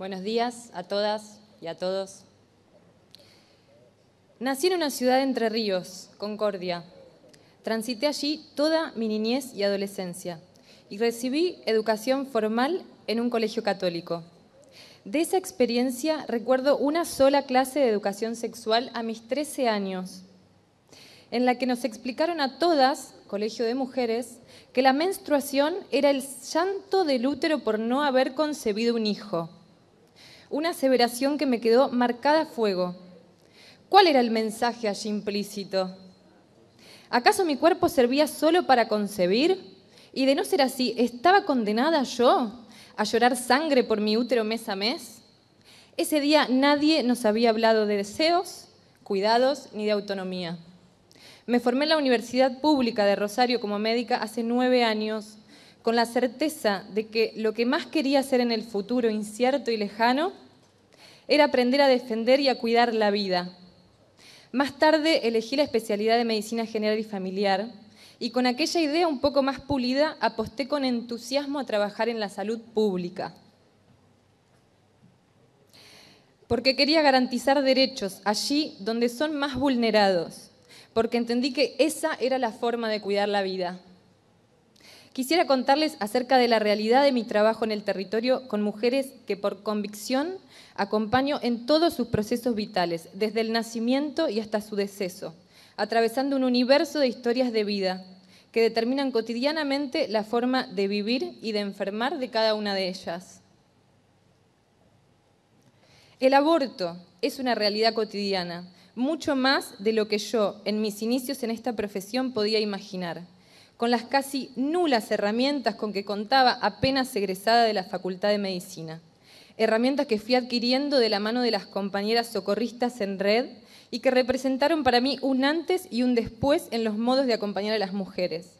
Buenos días a todas y a todos. Nací en una ciudad de Entre Ríos, Concordia. Transité allí toda mi niñez y adolescencia y recibí educación formal en un colegio católico. De esa experiencia recuerdo una sola clase de educación sexual a mis 13 años, en la que nos explicaron a todas, colegio de mujeres, que la menstruación era el llanto del útero por no haber concebido un hijo una aseveración que me quedó marcada a fuego. ¿Cuál era el mensaje allí implícito? ¿Acaso mi cuerpo servía solo para concebir? Y de no ser así, ¿estaba condenada yo a llorar sangre por mi útero mes a mes? Ese día nadie nos había hablado de deseos, cuidados ni de autonomía. Me formé en la Universidad Pública de Rosario como médica hace nueve años con la certeza de que lo que más quería hacer en el futuro incierto y lejano era aprender a defender y a cuidar la vida. Más tarde elegí la especialidad de medicina general y familiar y con aquella idea un poco más pulida aposté con entusiasmo a trabajar en la salud pública. Porque quería garantizar derechos allí donde son más vulnerados, porque entendí que esa era la forma de cuidar la vida Quisiera contarles acerca de la realidad de mi trabajo en el territorio con mujeres que por convicción acompaño en todos sus procesos vitales, desde el nacimiento y hasta su deceso, atravesando un universo de historias de vida que determinan cotidianamente la forma de vivir y de enfermar de cada una de ellas. El aborto es una realidad cotidiana, mucho más de lo que yo en mis inicios en esta profesión podía imaginar con las casi nulas herramientas con que contaba apenas egresada de la Facultad de Medicina. Herramientas que fui adquiriendo de la mano de las compañeras socorristas en red y que representaron para mí un antes y un después en los modos de acompañar a las mujeres.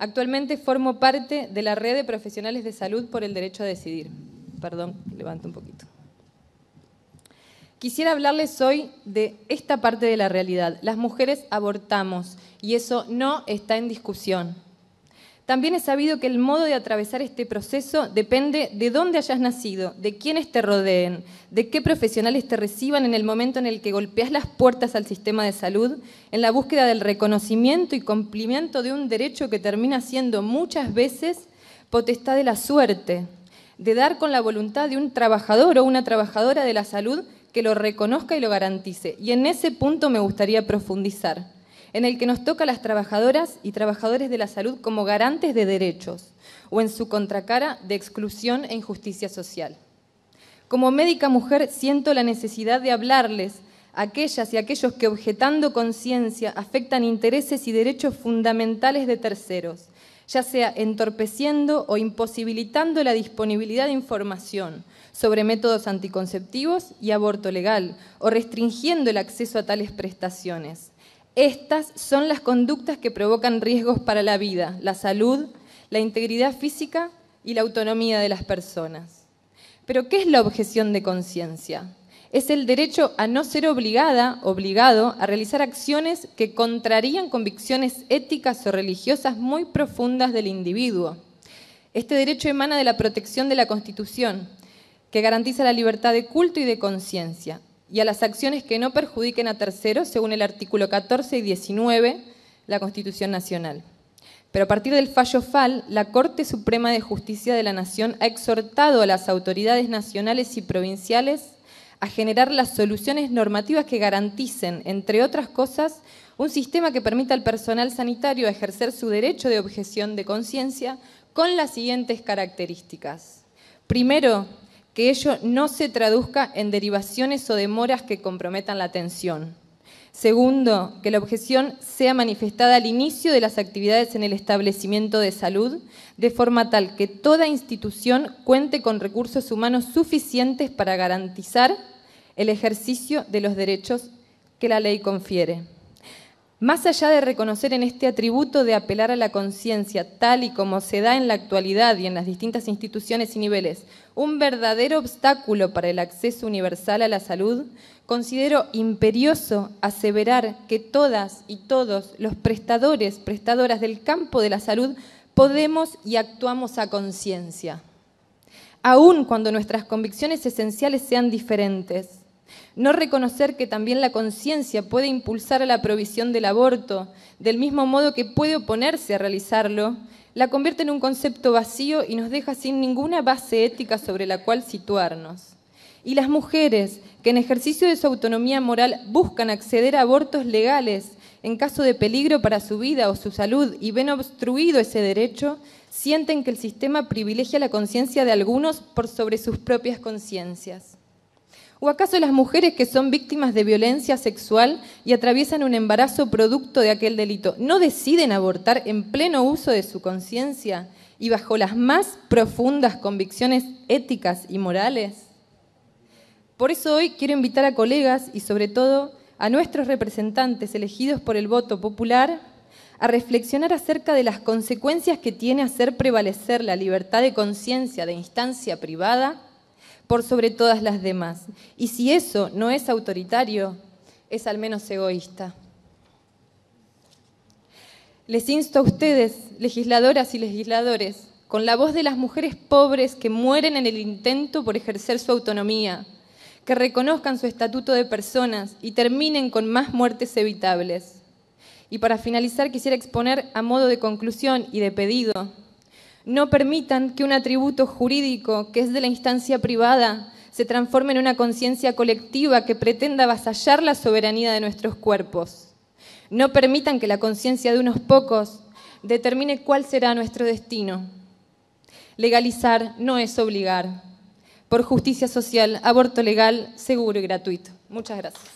Actualmente formo parte de la red de profesionales de salud por el derecho a decidir. Perdón, levanto un poquito. Quisiera hablarles hoy de esta parte de la realidad. Las mujeres abortamos y eso no está en discusión. También es sabido que el modo de atravesar este proceso depende de dónde hayas nacido, de quiénes te rodeen, de qué profesionales te reciban en el momento en el que golpeas las puertas al sistema de salud, en la búsqueda del reconocimiento y cumplimiento de un derecho que termina siendo muchas veces potestad de la suerte, de dar con la voluntad de un trabajador o una trabajadora de la salud que lo reconozca y lo garantice. Y en ese punto me gustaría profundizar en el que nos toca a las trabajadoras y trabajadores de la salud como garantes de derechos o en su contracara de exclusión e injusticia social. Como médica mujer siento la necesidad de hablarles a aquellas y aquellos que objetando conciencia afectan intereses y derechos fundamentales de terceros, ya sea entorpeciendo o imposibilitando la disponibilidad de información sobre métodos anticonceptivos y aborto legal, o restringiendo el acceso a tales prestaciones. Estas son las conductas que provocan riesgos para la vida, la salud, la integridad física y la autonomía de las personas. Pero ¿qué es la objeción de conciencia? Es el derecho a no ser obligada, obligado, a realizar acciones que contrarían convicciones éticas o religiosas muy profundas del individuo. Este derecho emana de la protección de la Constitución, que garantiza la libertad de culto y de conciencia, y a las acciones que no perjudiquen a terceros según el artículo 14 y 19 de la Constitución Nacional. Pero a partir del fallo FAL, la Corte Suprema de Justicia de la Nación ha exhortado a las autoridades nacionales y provinciales a generar las soluciones normativas que garanticen, entre otras cosas, un sistema que permita al personal sanitario ejercer su derecho de objeción de conciencia con las siguientes características. Primero, que ello no se traduzca en derivaciones o demoras que comprometan la atención. Segundo, que la objeción sea manifestada al inicio de las actividades en el establecimiento de salud, de forma tal que toda institución cuente con recursos humanos suficientes para garantizar el ejercicio de los derechos que la ley confiere. Más allá de reconocer en este atributo de apelar a la conciencia, tal y como se da en la actualidad y en las distintas instituciones y niveles, un verdadero obstáculo para el acceso universal a la salud, considero imperioso aseverar que todas y todos los prestadores, prestadoras del campo de la salud, podemos y actuamos a conciencia, aun cuando nuestras convicciones esenciales sean diferentes no reconocer que también la conciencia puede impulsar a la provisión del aborto, del mismo modo que puede oponerse a realizarlo, la convierte en un concepto vacío y nos deja sin ninguna base ética sobre la cual situarnos. Y las mujeres, que en ejercicio de su autonomía moral buscan acceder a abortos legales en caso de peligro para su vida o su salud y ven obstruido ese derecho, sienten que el sistema privilegia la conciencia de algunos por sobre sus propias conciencias. ¿O acaso las mujeres que son víctimas de violencia sexual y atraviesan un embarazo producto de aquel delito no deciden abortar en pleno uso de su conciencia y bajo las más profundas convicciones éticas y morales? Por eso hoy quiero invitar a colegas y sobre todo a nuestros representantes elegidos por el voto popular a reflexionar acerca de las consecuencias que tiene hacer prevalecer la libertad de conciencia de instancia privada por sobre todas las demás. Y si eso no es autoritario, es al menos egoísta. Les insto a ustedes, legisladoras y legisladores, con la voz de las mujeres pobres que mueren en el intento por ejercer su autonomía, que reconozcan su estatuto de personas y terminen con más muertes evitables. Y para finalizar quisiera exponer a modo de conclusión y de pedido no permitan que un atributo jurídico que es de la instancia privada se transforme en una conciencia colectiva que pretenda avasallar la soberanía de nuestros cuerpos. No permitan que la conciencia de unos pocos determine cuál será nuestro destino. Legalizar no es obligar. Por justicia social, aborto legal, seguro y gratuito. Muchas gracias.